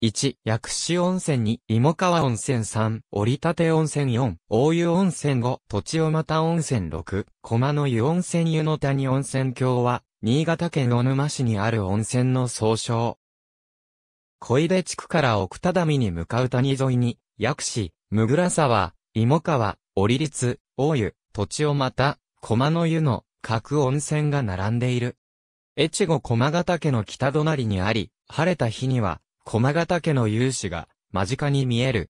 1、薬師温泉2、芋川温泉3、折立温泉4、大湯温泉5、土地をまた温泉6、駒の湯温泉湯の谷温泉郷は、新潟県小沼市にある温泉の総称。小出地区から奥只見に向かう谷沿いに、薬師、むぐら沢、芋川、折立、大湯、土地をまた、駒の湯の各温泉が並んでいる。越後駒ヶ岳の北隣にあり、晴れた日には、駒ヶ岳の勇姿が間近に見える。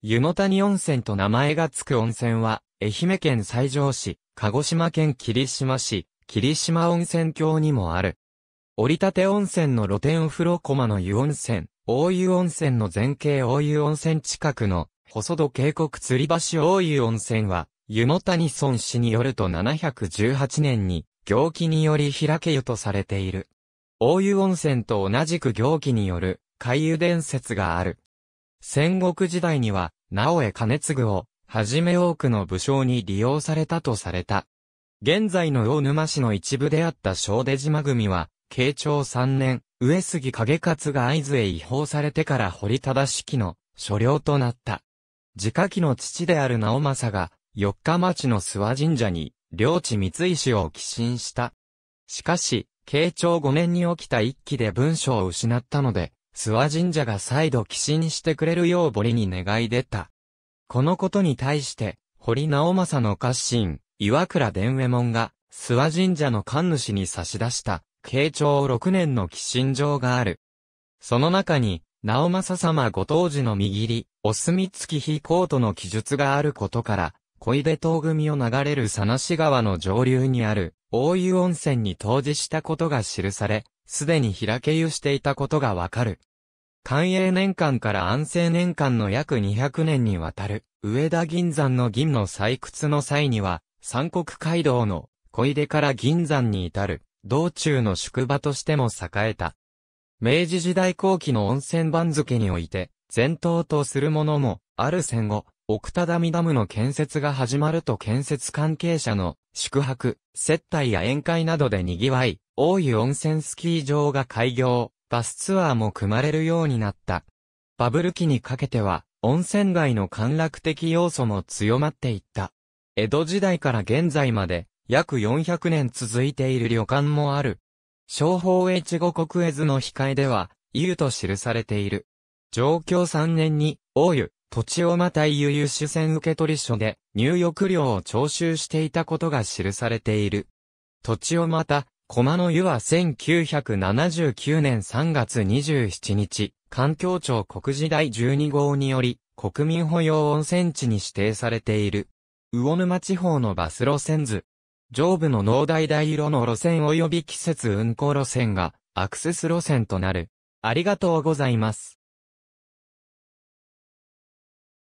湯の谷温泉と名前が付く温泉は、愛媛県西条市、鹿児島県霧島市、霧島温泉郷にもある。折りて温泉の露天風呂駒の湯温泉、大湯温泉の前景大湯温泉近くの、細戸渓谷吊り橋大湯温泉は、湯の谷村氏によると718年に、行基により開け湯とされている。大湯温泉と同じく行基による海遊伝説がある。戦国時代には、直江兼次を、はじめ多くの武将に利用されたとされた。現在の大沼市の一部であった小出島組は、慶長3年、上杉景勝が合図へ違法されてから堀忠式の所領となった。自家機の父である直政が、四日町の諏訪神社に、領地三石を寄進した。しかし、慶長5年に起きた一揆で文書を失ったので、諏訪神社が再度寄進してくれるよう堀に願い出た。このことに対して、堀直政の家臣、岩倉伝右衛門が、諏訪神社の神主に差し出した、慶長6年の寄進状がある。その中に、直政様ご当時の右利、お墨付き飛行との記述があることから、小出島組を流れる佐那市川の上流にある、大湯温泉に湯治したことが記され、すでに開け湯していたことがわかる。寛永年間から安政年間の約200年にわたる、上田銀山の銀の採掘の際には、三国街道の小出から銀山に至る、道中の宿場としても栄えた。明治時代後期の温泉番付において、前頭とするものも、ある戦後、奥多見ダムの建設が始まると建設関係者の宿泊、接待や宴会などで賑わい、大湯温泉スキー場が開業、バスツアーも組まれるようになった。バブル期にかけては、温泉街の陥落的要素も強まっていった。江戸時代から現在まで、約400年続いている旅館もある。商法越後国絵図の控えでは、湯と記されている。上京3年に、大湯、土地をまたい湯湯主戦受取書で、入浴料を徴収していたことが記されている。土地をまた、駒の湯は1979年3月27日、環境庁国時第12号により、国民保養温泉地に指定されている。魚沼地方のバス路線図。上部の農大大色の路線及び季節運行路線がアクセス路線となる。ありがとうございます。